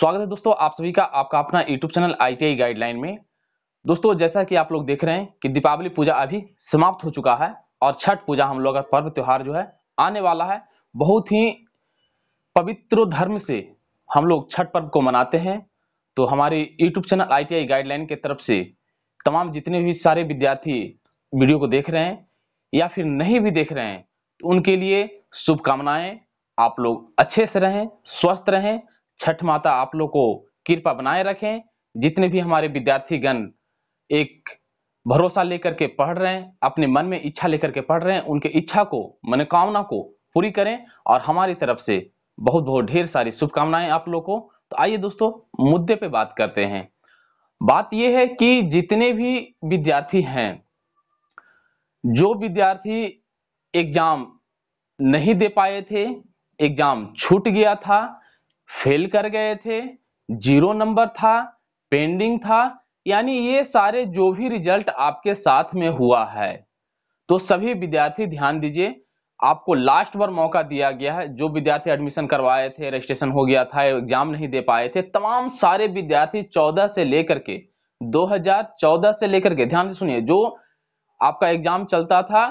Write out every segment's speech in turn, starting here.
स्वागत है दोस्तों आप सभी का आपका अपना यूट्यूब चैनल आई गाइडलाइन में दोस्तों जैसा कि आप लोग देख रहे हैं कि दीपावली पूजा अभी समाप्त हो चुका है और छठ पूजा हम लोग का पर्व त्योहार जो है आने वाला है बहुत ही पवित्र धर्म से हम लोग छठ पर्व को मनाते हैं तो हमारे यूट्यूब चैनल आई गाइडलाइन के तरफ से तमाम जितने भी सारे विद्यार्थी वीडियो को देख रहे हैं या फिर नहीं भी देख रहे हैं तो उनके लिए शुभकामनाएं आप लोग अच्छे से रहें स्वस्थ रहें छठ माता आप लोग को कृपा बनाए रखें जितने भी हमारे विद्यार्थीगण एक भरोसा लेकर के पढ़ रहे हैं अपने मन में इच्छा लेकर के पढ़ रहे हैं उनके इच्छा को मनोकामना को पूरी करें और हमारी तरफ से बहुत बहुत ढेर सारी शुभकामनाएं आप लोग को तो आइए दोस्तों मुद्दे पे बात करते हैं बात यह है कि जितने भी विद्यार्थी हैं जो विद्यार्थी एग्जाम नहीं दे पाए थे एग्जाम छूट गया था फेल कर गए थे जीरो नंबर था पेंडिंग था यानी ये सारे जो भी रिजल्ट आपके साथ में हुआ है तो सभी विद्यार्थी ध्यान दीजिए आपको लास्ट बार मौका दिया गया है जो विद्यार्थी एडमिशन करवाए थे रजिस्ट्रेशन हो गया था एग्जाम नहीं दे पाए थे तमाम सारे विद्यार्थी 14 से लेकर के 2014 से लेकर के ध्यान से सुनिए जो आपका एग्जाम चलता था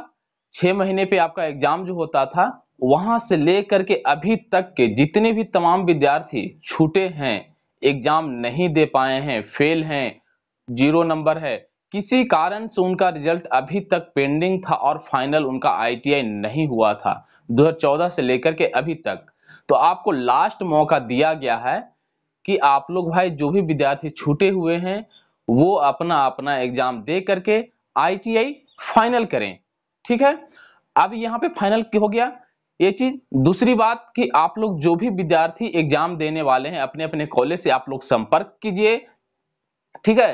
छह महीने पे आपका एग्जाम जो होता था वहां से लेकर के अभी तक के जितने भी तमाम विद्यार्थी छूटे हैं एग्जाम नहीं दे पाए हैं फेल हैं जीरो नंबर है किसी कारण से उनका रिजल्ट अभी तक पेंडिंग था और फाइनल उनका आईटीआई नहीं हुआ था 2014 से लेकर के अभी तक तो आपको लास्ट मौका दिया गया है कि आप लोग भाई जो भी विद्यार्थी छूटे हुए हैं वो अपना अपना एग्जाम दे करके आईटीआई फाइनल करें ठीक है अब यहाँ पे फाइनल हो गया ये चीज दूसरी बात कि आप लोग जो भी विद्यार्थी एग्जाम देने वाले हैं अपने अपने कॉलेज से आप लोग संपर्क कीजिए ठीक है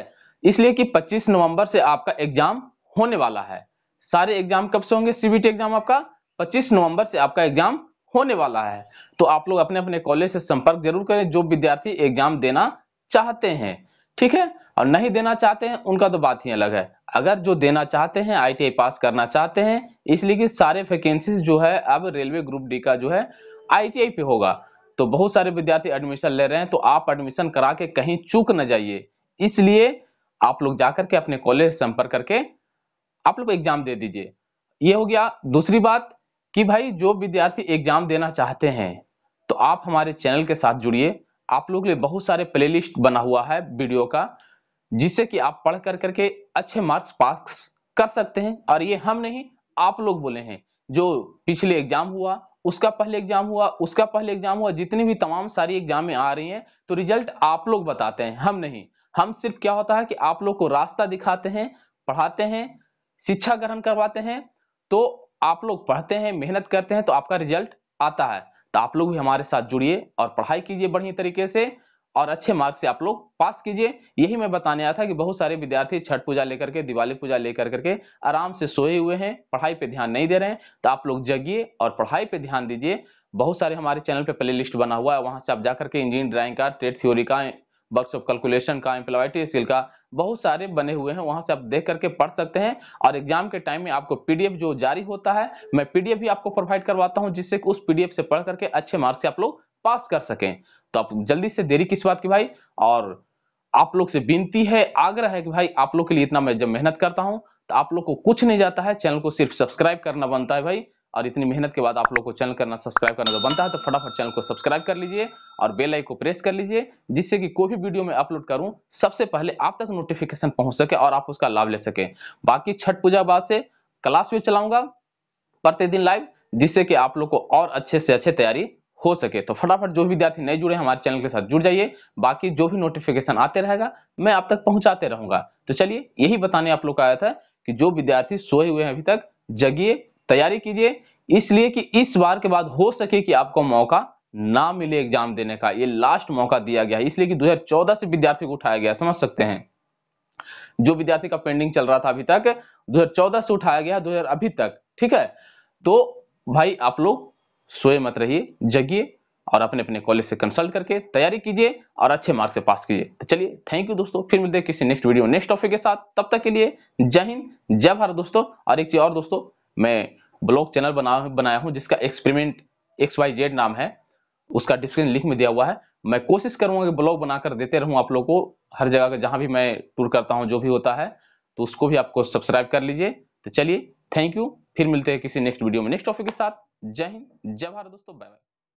इसलिए कि 25 नवंबर से आपका एग्जाम होने वाला है सारे एग्जाम कब से होंगे सीबीटी एग्जाम आपका 25 नवंबर से आपका एग्जाम होने वाला है तो आप लोग अपने अपने कॉलेज से संपर्क जरूर करें जो विद्यार्थी एग्जाम देना चाहते हैं ठीक है और नहीं देना चाहते हैं उनका तो बात ही अलग है अगर जो देना चाहते हैं आई पास करना चाहते हैं इसलिए कि सारे वैकेंसी जो है अब रेलवे ग्रुप डी का जो है आई पे होगा तो बहुत सारे विद्यार्थी एडमिशन ले रहे हैं तो आप एडमिशन करा के कहीं चूक ना जाइए इसलिए आप लोग जाकर के अपने कॉलेज संपर्क करके आप लोग एग्जाम दे दीजिए ये हो गया दूसरी बात कि भाई जो विद्यार्थी एग्जाम देना चाहते हैं तो आप हमारे चैनल के साथ जुड़िए आप लोग के लिए बहुत सारे प्लेलिस्ट बना हुआ है वीडियो का जिससे कि आप पढ़ कर करके अच्छे मार्क्स पास कर सकते हैं और ये हम नहीं आप लोग बोले हैं जो पिछले एग्जाम हुआ उसका पहले एग्जाम हुआ उसका पहले एग्जाम हुआ जितनी भी तमाम सारी एग्जाम में आ रही हैं तो रिजल्ट आप लोग बताते हैं हम नहीं हम सिर्फ क्या होता है कि आप लोग को रास्ता दिखाते हैं पढ़ाते हैं शिक्षा ग्रहण करवाते हैं तो आप लोग पढ़ते हैं मेहनत करते हैं तो आपका रिजल्ट आता है तो आप लोग भी हमारे साथ जुड़िए और पढ़ाई कीजिए बढ़िया तरीके से और अच्छे मार्क्स से आप लोग पास कीजिए यही मैं बताने आया था कि बहुत सारे विद्यार्थी छठ पूजा लेकर के दिवाली पूजा लेकर करके आराम से सोए हुए हैं पढ़ाई पे ध्यान नहीं दे रहे हैं तो आप लोग जगिए और पढ़ाई पे ध्यान दीजिए बहुत सारे हमारे चैनल पे प्ले लिस्ट बना हुआ है वहां से आप जाकर के इंजीनियर ड्राइंग का ट्रेड थ्योरी का वर्क ऑफ कैलकुलेशन का एम्प्लॉयटी स्किल का बहुत सारे बने हुए हैं वहां से आप देख करके पढ़ सकते हैं और एग्जाम के टाइम में आपको पीडीएफ जो जारी होता है मैं पीडीएफ भी आपको प्रोवाइड करवाता हूँ जिससे उस पीडीएफ से पढ़ करके अच्छे मार्क्स से आप लोग पास कर सकें तो आप जल्दी से देरी किस बात की भाई और आप लोग से विनती है आग्रह है कि भाई आप लोग के लिए इतना मैं जब मेहनत करता हूँ तो आप लोग को कुछ नहीं जाता है चैनल को सिर्फ सब्सक्राइब करना बनता है भाई और इतनी मेहनत के बाद आप लोग को चैनल करना सब्सक्राइब करना तो बनता है तो फटाफट चैनल को सब्सक्राइब कर लीजिए और बेल आइकन को प्रेस कर लीजिए जिससे कि कोई भी वीडियो मैं अपलोड करूं सबसे पहले आप तक नोटिफिकेशन पहुंच सके और आप उसका लाभ ले सके बाकी छठ पूजा बाद से क्लास भी चलाऊंगा प्रतिदिन लाइव जिससे कि आप लोग को और अच्छे से अच्छे तैयारी हो सके तो फटाफट जो विद्यार्थी नए जुड़े हमारे चैनल के साथ जुड़ जाइए बाकी जो भी नोटिफिकेशन आते रहेगा मैं आप तक पहुंचाते रहूंगा तो चलिए यही बताने आप लोग का आया था कि जो विद्यार्थी सोए हुए हैं अभी तक जगिए तैयारी कीजिए इसलिए कि इस बार के बाद हो सके कि आपको मौका ना मिले एग्जाम देने का ये लास्ट मौका दिया गया है इसलिए कि 2014 से विद्यार्थी को उठाया गया समझ सकते हैं जो विद्यार्थी का पेंडिंग चल रहा था अभी तक 2014 से उठाया गया 2000 अभी तक ठीक है तो भाई आप लोग सोए मत रहिए जगिए और अपने अपने कॉलेज से कंसल्ट करके तैयारी कीजिए और अच्छे मार्क्स से पास कीजिए तो चलिए थैंक यू दोस्तों फिर मिलते हैं किसी नेक्स्ट वीडियो नेक्स्ट टॉपिक के साथ तब तक के लिए जय हिंद जय भारत दोस्तों और एक चीज और दोस्तों मैं ब्लॉग चैनल बना बनाया हूँ जिसका एक्सपेरिमेंट एक्स वाई जेड नाम है उसका डिस्क्रिप्शन लिंक में दिया हुआ है मैं कोशिश करूंगा कि ब्लॉग बनाकर देते रहूँ आप लोग को हर जगह का जहाँ भी मैं टूर करता हूँ जो भी होता है तो उसको भी आपको सब्सक्राइब कर लीजिए तो चलिए थैंक यू फिर मिलते हैं किसी नेक्स्ट वीडियो में नेक्स्ट टॉपिक के साथ जय हिंद जय भारत दोस्तों बाय बाय